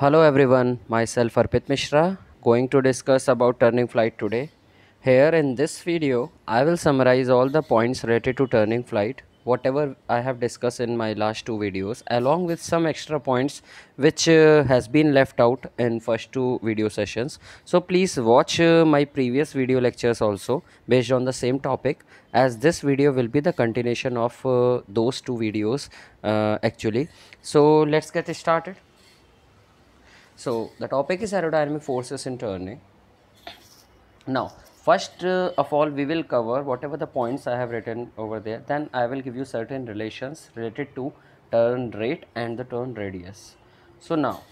Hello everyone, myself Arpit Mishra, going to discuss about turning flight today. Here in this video, I will summarize all the points related to turning flight, whatever I have discussed in my last two videos, along with some extra points which uh, has been left out in first two video sessions. So please watch uh, my previous video lectures also based on the same topic as this video will be the continuation of uh, those two videos uh, actually. So let's get started. So the topic is aerodynamic forces in turning. Now first uh, of all we will cover whatever the points I have written over there then I will give you certain relations related to turn rate and the turn radius. So now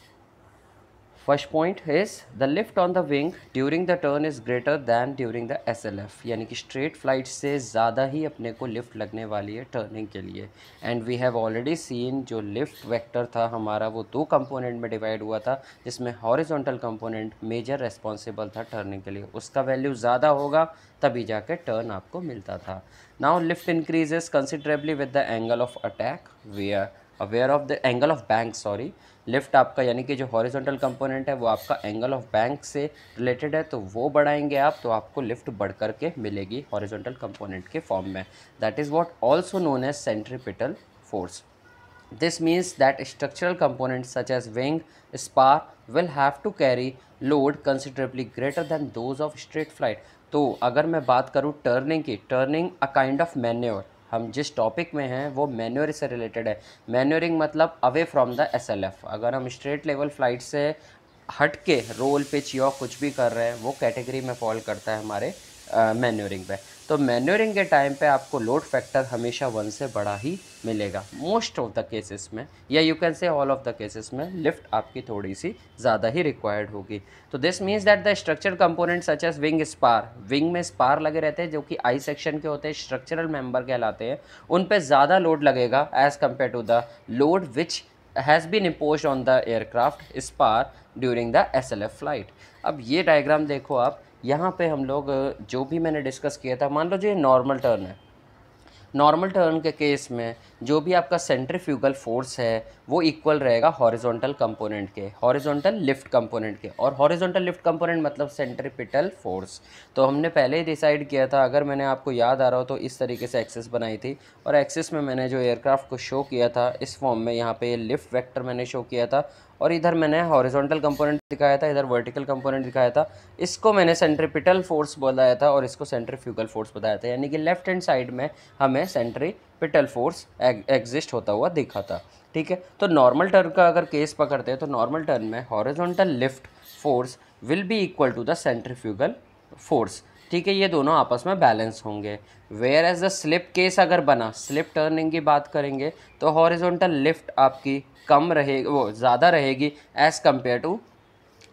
first point is the lift on the wing during the turn is greater than during the S L F यानी कि straight flight से ज़्यादा ही अपने को lift लगने वाली है turning के लिए and we have already seen जो लिफ्ट वैक्टर था हमारा वो दो कंपोनेंट में डिवाइड हुआ था जिसमें हॉरिजोंटल कंपोनेंट मेजर रेस्पॉन्सिबल था टर्निंग के लिए उसका वैल्यू ज़्यादा होगा तभी जाके टर्न आपको मिलता था now lift increases considerably with the angle of attack we're aware of the angle of bank sorry lift आपका यानी कि जो हॉरिजॉन्टल कंपोनेंट है वो आपका एंगल ऑफ बैंक से रिलेटेड है तो वो बढ़ाएंगे आप तो आपको लिफ्ट बढ़ करके मिलेगी हॉरिजॉन्टल कंपोनेंट के फॉर्म में that is what also known as centripetal force this means that structural component such as wing spar will have to carry load considerably greater than those of straight flight तो अगर मैं बात करूँ turning की turning a kind of manoeuvre हम जिस topic में हैं वो मैन्योर से रिलेटेड है मैन्योरिंग मतलब अवे फ्रॉम द एस अगर हम स्ट्रेट लेवल फ्लाइट से हट के रोल पिच या कुछ भी कर रहे हैं वो कैटेगरी में फॉल करता है हमारे मैन्योरिंग पे तो मैन्योरिंग के टाइम पे आपको लोड फैक्टर हमेशा वन से बड़ा ही मिलेगा मोस्ट ऑफ द केसेस में या you can say all of the cases में लिफ्ट आपकी थोड़ी सी ज़्यादा ही रिक्वायर्ड होगी तो this means that the structure component such as wing spar wing में स्पार लगे रहते हैं जो कि आई सेक्शन के होते हैं स्ट्रक्चरल मेंबर कहलाते हैं उन पर ज़्यादा लोड लगेगा as compare to the load which has been impose on the aircraft spar during the S L F flight अब ये डायग्राम देखो आप यहाँ पे हम लोग जो भी मैंने डिस्कस किया था मान लो जो ये नॉर्मल टर्न है नॉर्मल टर्न के केस में जो भी आपका सेंट्रीफ्यूगल फोर्स है वो इक्वल रहेगा हॉरिजॉन्टल कंपोनेंट के हॉरिजॉन्टल लिफ्ट कंपोनेंट के और हॉरिजॉन्टल लिफ्ट कंपोनेंट मतलब सेंट्रीपिटल फोर्स तो हमने पहले ही डिसाइड किया था अगर मैंने आपको याद आ रहा हो तो इस तरीके से एक्सेस बनाई थी और एक्सेस में मैंने जो एयरक्राफ्ट को शो किया था इस फॉर्म में यहाँ पर लिफ्ट वैक्टर मैंने शो किया था और इधर मैंने हॉरिजॉन्टल कंपोनेंट दिखाया था इधर वर्टिकल कंपोनेंट दिखाया था इसको मैंने सेंट्रीपिटल फोर्स बताया था और इसको सेंट्रीफ्यूगल फोर्स बताया था यानी कि लेफ्ट हैंड साइड में हमें सेंट्रीपिटल फोर्स एग्जिस्ट होता हुआ देखा था ठीक है तो नॉर्मल टर्न का अगर केस पकड़ते हैं तो नॉर्मल टर्न में horizontal lift force will be equal to the centrifugal force ठीक है ये दोनों आपस में बैलेंस होंगे whereas the slip case अगर बना स्लिप टर्निंग की बात करेंगे तो हॉरिजोंटल लिफ्ट आपकी कम रहेगी वो ज़्यादा रहेगी as compare to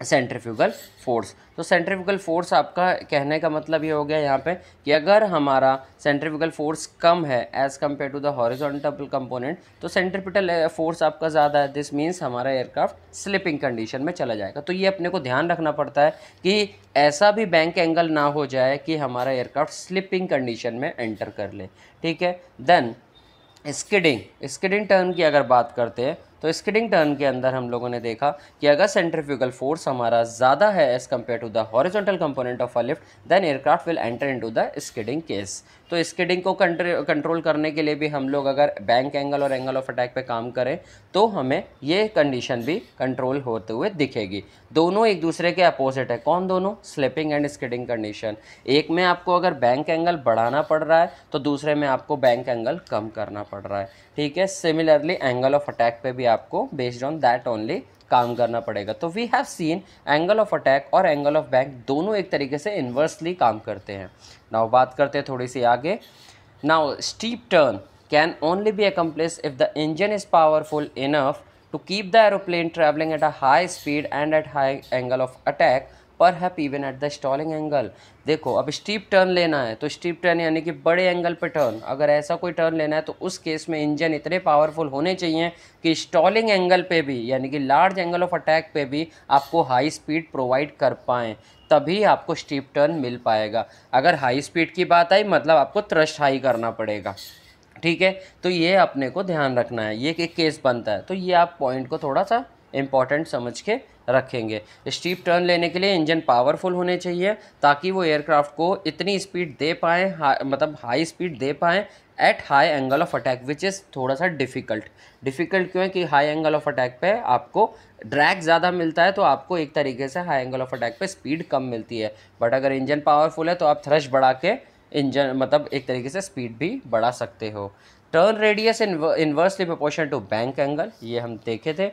centrifugal force तो सेंट्रिफिकल फोर्स आपका कहने का मतलब ये हो गया यहाँ पे कि अगर हमारा सेंट्रिफिकल फोर्स कम है as compare to the horizontal component तो सेंट्रिपिटल फोर्स uh, आपका ज़्यादा है दिस मीन्स हमारा एयरक्राफ्ट स्लिपिंग कंडीशन में चला जाएगा तो ये अपने को ध्यान रखना पड़ता है कि ऐसा भी बैंक एंगल ना हो जाए कि हमारा एयरक्राफ्ट स्लिपिंग कंडीशन में एंटर कर ले ठीक है देन स्किडिंग स्किडिंग टर्न की अगर बात करते हैं तो स्किडिंग टर्न के अंदर हम लोगों ने देखा कि अगर सेंट्रीफ्यूगल फोर्स हमारा ज़्यादा है as compare to the horizontal component of a lift then aircraft will enter to the skidding case तो स्किडिंग को कंट्रोल करने के लिए भी हम लोग अगर बैंक एंगल और एंगल ऑफ अटैक पे काम करें तो हमें ये कंडीशन भी कंट्रोल होते हुए दिखेगी दोनों एक दूसरे के अपोजिट है कौन दोनों स्लिपिंग एंड स्किडिंग कंडीशन एक में आपको अगर बैंक एंगल बढ़ाना पड़ रहा है तो दूसरे में आपको बैंक एंगल कम करना पड़ रहा है ठीक है सिमिलरली एंगल ऑफ अटैक पे भी आपको बेस्ड ऑन दैट ओनली काम करना पड़ेगा तो we have seen angle of attack और एंगल ऑफ बैंक दोनों एक तरीके से इन्वर्सली काम करते हैं नाउ बात करते हैं थोड़ी सी आगे now steep turn can only be accomplish if the engine is powerful enough to keep the aeroplane travelling at a high speed and at high angle of attack perhaps even at the stalling angle देखो अब steep turn लेना है तो steep turn यानी कि बड़े angle पर turn अगर ऐसा कोई टर्न लेना है तो उस केस में इंजन इतने पावरफुल होने चाहिए कि स्टॉलिंग एंगल पे भी यानी कि लार्ज एंगल ऑफ अटैक पे भी आपको हाई स्पीड प्रोवाइड कर पाएँ तभी आपको स्टीप टर्न मिल पाएगा अगर हाई स्पीड की बात आई मतलब आपको थ्रस्ट हाई करना पड़ेगा ठीक है तो ये अपने को ध्यान रखना है ये एक केस बनता है तो ये आप पॉइंट को थोड़ा सा इम्पॉर्टेंट समझ के रखेंगे स्टीप टर्न लेने के लिए इंजन पावरफुल होने चाहिए ताकि वो एयरक्राफ्ट को इतनी स्पीड दे पाएँ हा, मतलब हाई स्पीड दे पाएँ at high angle of attack which is थोड़ा सा डिफ़िकल्ट डिफ़िकल्ट क्यों है कि हाई एंगल ऑफ अटैक पे आपको ड्रैग ज़्यादा मिलता है तो आपको एक तरीके से हाई एंगल ऑफ अटैक पे स्पीड कम मिलती है बट अगर इंजन पावरफुल है तो आप थ्रश बढ़ा के इंजन मतलब एक तरीके से स्पीड भी बढ़ा सकते हो turn radius inversely proportion to bank angle ये हम देखे थे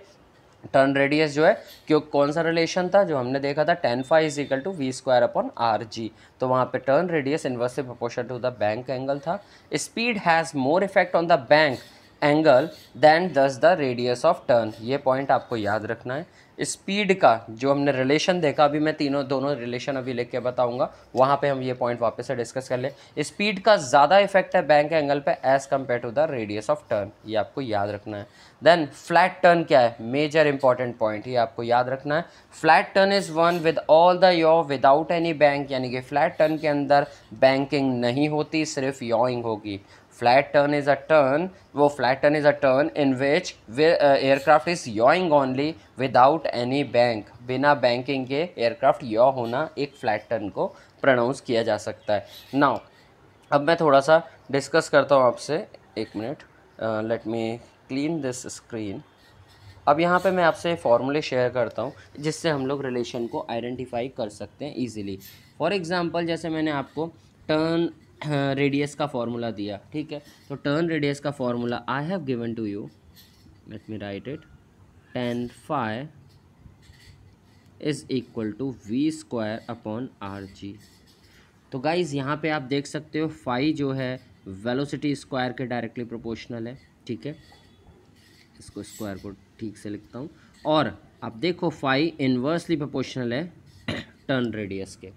टर्न रेडियस जो है क्यों कौन सा रिलेशन था जो हमने देखा था tan phi is equal to V square upon R G तो वहाँ पे turn radius inversely proportion to the bank angle था speed has more effect on the bank angle than does the radius of turn ये point आपको याद रखना है speed का जो हमने रिलेशन देखा अभी मैं तीनों दोनों रिलेशन अभी लिख के बताऊंगा वहाँ पे हम ये पॉइंट वापस से डिस्कस कर लें स्पीड का ज़्यादा इफेक्ट है बैंक एंगल पे as compare to the radius of turn ये आपको याद रखना है देन फ्लैट टर्न क्या है मेजर इंपॉर्टेंट पॉइंट ये आपको याद रखना है flat turn is one with all the yaw without any bank यानी कि फ्लैट टर्न के अंदर बैंकिंग नहीं होती सिर्फ योइंग होगी flat turn is a turn वो flat turn is a turn in which aircraft is yawing only without any bank बिना बैंकिंग के एयरक्राफ्ट यो होना एक फ्लैट टर्न को प्रोनाउंस किया जा सकता है नाउ अब मैं थोड़ा सा डिस्कस करता हूँ आपसे एक minute let me clean this screen अब यहाँ पे मैं आपसे फॉर्मूले शेयर करता हूँ जिससे हम लोग रिलेशन को आइडेंटिफाई कर सकते हैं इजीली फॉर एग्जांपल जैसे मैंने आपको टर्न रेडियस का फॉर्मूला दिया ठीक है तो टर्न रेडियस का formula I have given to you let me write it tan phi is equal to V square upon R G तो गाइज़ यहाँ पे आप देख सकते हो फाइव जो है वेलोसिटी स्क्वायर के डायरेक्टली प्रोपोर्शनल है ठीक है इसको स्क्वायर को ठीक से लिखता हूँ और आप देखो फाइव इन्वर्सली प्रोपोर्शनल है टर्न रेडियस के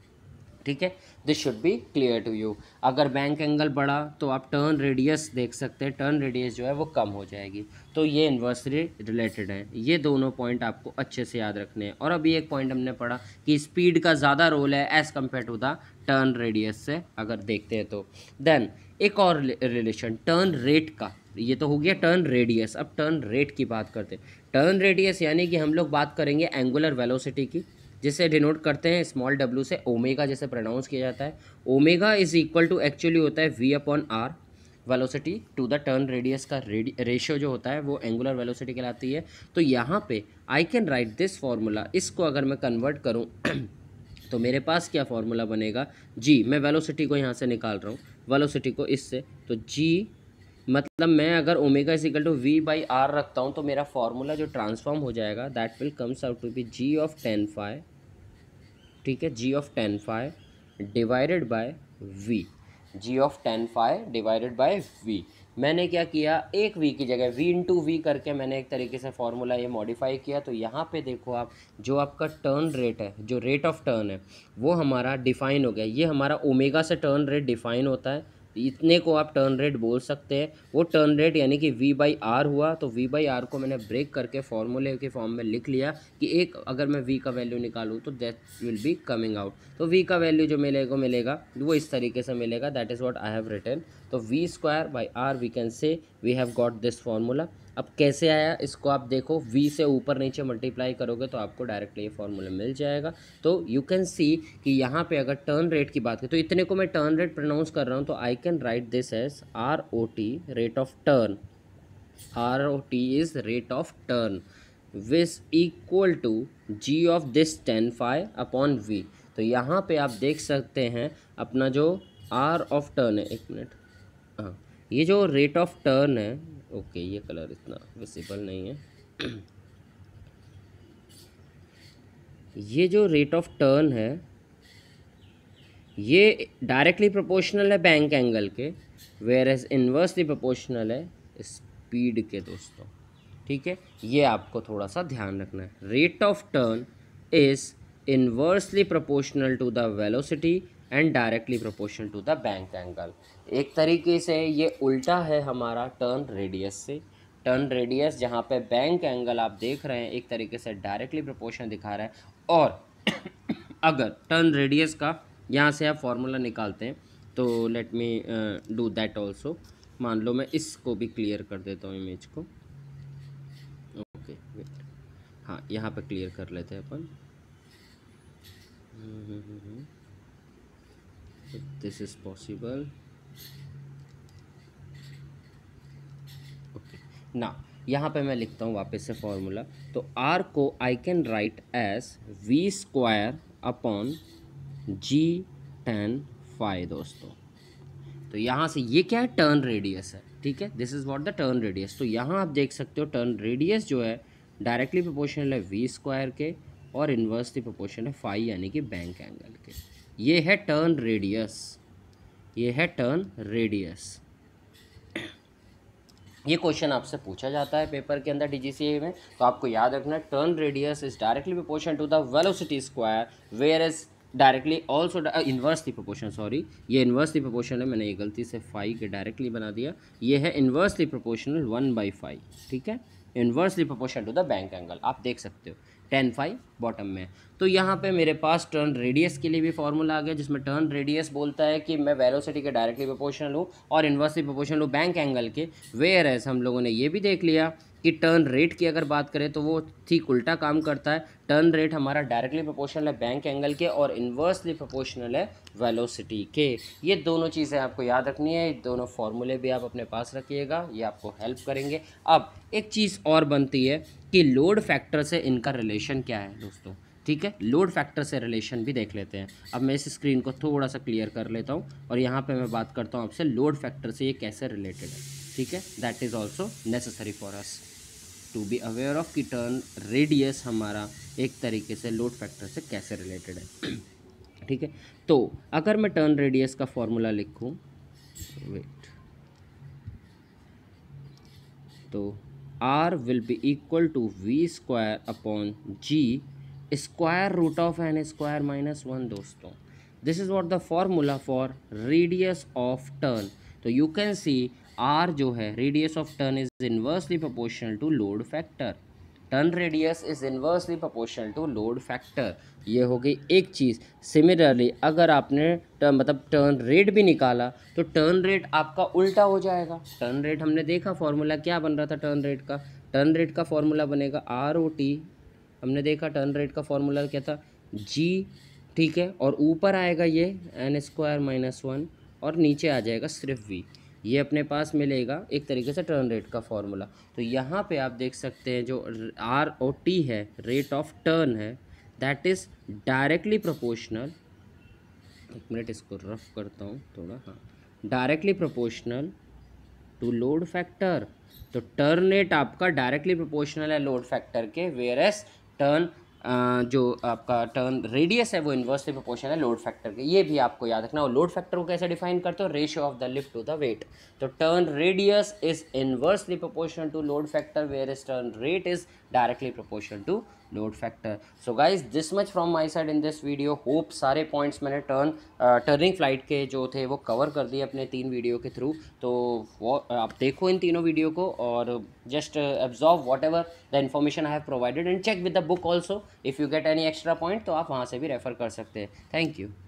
ठीक है this should be clear to you अगर बैंक एंगल बढ़ा तो आप टर्न रेडियस देख सकते हैं टर्न रेडियस जो है वो कम हो जाएगी तो ये इन्वर्सरी रिलेटेड है ये दोनों पॉइंट आपको अच्छे से याद रखने हैं और अभी एक पॉइंट हमने पढ़ा कि स्पीड का ज़्यादा रोल है as compare to the turn radius से अगर देखते हैं तो देन एक और रिलेशन टर्न रेट का ये तो हो गया टर्न रेडियस अब टर्न रेट की बात करते हैं टर्न रेडियस यानी कि हम लोग बात करेंगे एंगुलर वेलोसिटी की जिसे डिनोट करते हैं स्मॉल डब्ल्यू से ओमेगा जैसे प्रोनाउंस किया जाता है omega is equal to actually होता है V upon R velocity to the turn radius का रेशियो जो होता है वो एंगुलर वेलोसिटी कहलाती है तो यहाँ पे I can write this formula इसको अगर मैं कन्वर्ट करूँ तो मेरे पास क्या फार्मूला बनेगा जी मैं वेलोसिटी को यहाँ से निकाल रहा हूँ वेलोसिटी को इससे तो जी मतलब मैं अगर omega is equal to V by R रखता हूँ तो मेरा फार्मूला जो ट्रांसफॉर्म हो जाएगा that will comes out to be G of tan phi ठीक है G of tan phi divided by V G of tan phi divided by V मैंने क्या किया एक वी की जगह वी इंटू वी करके मैंने एक तरीके से फॉर्मूला ये मॉडिफाई किया तो यहाँ पे देखो आप जो आपका टर्न रेट है जो रेट ऑफ टर्न है वो हमारा डिफाइन हो गया ये हमारा ओमेगा से टर्न रेट डिफाइन होता है इतने को आप टर्न रेट बोल सकते हैं वो टर्न रेट यानी कि वी बाई आर हुआ तो वी बाई आर को मैंने ब्रेक करके फॉर्मूले के फॉर्म में लिख लिया कि एक अगर मैं वी का वैल्यू निकालूँ तो that will be coming out तो वी का वैल्यू जो मिलेगा मिलेगा वो इस तरीके से मिलेगा that is what I have written तो V square by R we can say we have got this formula अब कैसे आया इसको आप देखो v से ऊपर नीचे मल्टीप्लाई करोगे तो आपको डायरेक्टली ये फॉर्मूला मिल जाएगा तो यू कैन सी कि यहाँ पे अगर टर्न रेट की बात करें तो इतने को मैं टर्न रेट प्रोनाउंस कर रहा हूँ तो I can write this as R O T rate of turn R O T is rate of turn is equal to G of this tan phi upon V तो यहाँ पे आप देख सकते हैं अपना जो आर ऑफ टर्न है एक मिनट हाँ ये जो रेट ऑफ टर्न है ओके ये कलर इतना विसिबल नहीं है ये जो रेट ऑफ टर्न है ये डायरेक्टली प्रोपोर्शनल है बैंक एंगल के वेयर एज इनवर्सली प्रोपोर्शनल है स्पीड के दोस्तों ठीक है ये आपको थोड़ा सा ध्यान रखना है rate of turn is inversely proportional to the velocity and directly proportion to the bank angle एक तरीके से ये उल्टा है हमारा टर्न रेडियस से टर्न रेडियस जहाँ पे बैंक एंगल आप देख रहे हैं एक तरीके से डायरेक्टली प्रोपोर्शन दिखा रहा है और अगर टर्न रेडियस का यहाँ से आप फार्मूला निकालते हैं तो let me do that also मान लो मैं इसको भी क्लियर कर देता हूँ इमेज को ओके वेट हाँ यहाँ पे क्लियर कर लेते हैं अपन हम्म, हम्म, हम्म, if this is possible okay now यहाँ पे मैं लिखता हूँ वापस से फॉर्मूला तो आर को I can write as V square upon G tan phi दोस्तों तो यहाँ से ये क्या है टर्न रेडियस है ठीक है this is what the turn radius तो यहाँ आप देख सकते हो टर्न रेडियस जो है डायरेक्टली प्रोपोर्शनल है वी स्क्वायर के और इन्वर्सली प्रोपोर्शन है फाइव यानी कि बैंक एंगल के ये है टर्न रेडियस ये है टर्न रेडियस ये क्वेश्चन आपसे पूछा जाता है पेपर के अंदर डी में तो आपको याद रखना turn radius is directly proportion to the velocity square where is directly also inverse the proportion sorry ये इन्वर्स दी प्रोपोर्शन है मैंने ये गलती से फाइव के डायरेक्टली बना दिया ये है inversely proportional one by phi ठीक है inverse the proportion to the bank angle आप देख सकते हो टेन फाइव बॉटम में तो यहाँ पे मेरे पास टर्न रेडियस के लिए भी फॉर्मूला आ गया जिसमें टर्न रेडियस बोलता है कि मैं वेलोसिटी के डायरेक्टली प्रोपोर्शनल हूँ और इन्वर्सली प्रोपोर्शनल हूँ बैंक एंगल के वेयर एस हम लोगों ने ये भी देख लिया कि टर्न रेट की अगर बात करें तो वो ठीक उल्टा काम करता है टर्न रेट हमारा डायरेक्टली प्रोपोर्शनल है बैंक एंगल के और इन्वर्सली प्रोपोर्शनल है वेलोसिटी के ये दोनों चीज़ें आपको याद रखनी है दोनों फार्मूले भी आप अपने पास रखिएगा ये आपको हेल्प करेंगे अब एक चीज़ और बनती है कि लोड फैक्टर से इनका रिलेशन क्या है दोस्तों ठीक है लोड फैक्टर से रिलेशन भी देख लेते हैं अब मैं इस स्क्रीन को थोड़ा सा क्लियर कर लेता हूँ और यहाँ पे मैं बात करता हूँ आपसे लोड फैक्टर से ये कैसे रिलेटेड है ठीक है that is also necessary for us to be aware of की टर्न रेडियस हमारा एक तरीके से लोड फैक्टर से कैसे रिलेटेड है ठीक है तो अगर मैं टर्न रेडियस का फॉर्मूला लिखूँ वेट तो R will be equal to V square upon G square root of N square minus one दोस्तों this is what the formula for radius of turn तो यू कैन सी आर जो है radius of turn is inversely proportional to load factor turn radius is inversely proportional to load factor ये हो गई एक चीज़ similarly अगर आपने turn मतलब टर्न रेट भी निकाला तो टर्न रेट आपका उल्टा हो जाएगा टर्न रेट हमने देखा फॉर्मूला क्या बन रहा था टर्न रेट का टर्न रेट का फॉर्मूला बनेगा आर ओ टी हमने देखा टर्न रेट का फॉर्मूला क्या था जी ठीक है और ऊपर आएगा ये एन स्क्वायर माइनस वन और नीचे आ जाएगा सिर्फ वी ये अपने पास मिलेगा एक तरीके से टर्न रेट का फॉर्मूला तो यहाँ पे आप देख सकते हैं जो आर ओ टी है रेट ऑफ टर्न है दैट इज़ डायरेक्टली प्रोपोर्शनल एक मिनट इसको रफ करता हूँ थोड़ा हाँ directly proportional to load factor तो टर्न रेट आपका डायरेक्टली प्रोपोर्शनल है लोड फैक्टर के वेयर एस टर्न जो आपका टर्न रेडियस है वो इन्वर्सली प्रोपोर्शन है लोड फैक्टर के ये भी आपको याद रखना और लोड फैक्टर को कैसे डिफाइन करते हो ratio of the lift to the weight तो turn radius is inversely proportion to load factor where is turn rate is directly proportional to load factor so guys this much from my side in this video hope sare points maine turn uh, turning flight ke jo the wo cover kar diye apne teen video ke through to wo, uh, aap dekho in teeno video ko aur just uh, absorb whatever the information I have provided and check with the book also if you get any extra point to aap wahan se bhi refer kar sakte hain thank you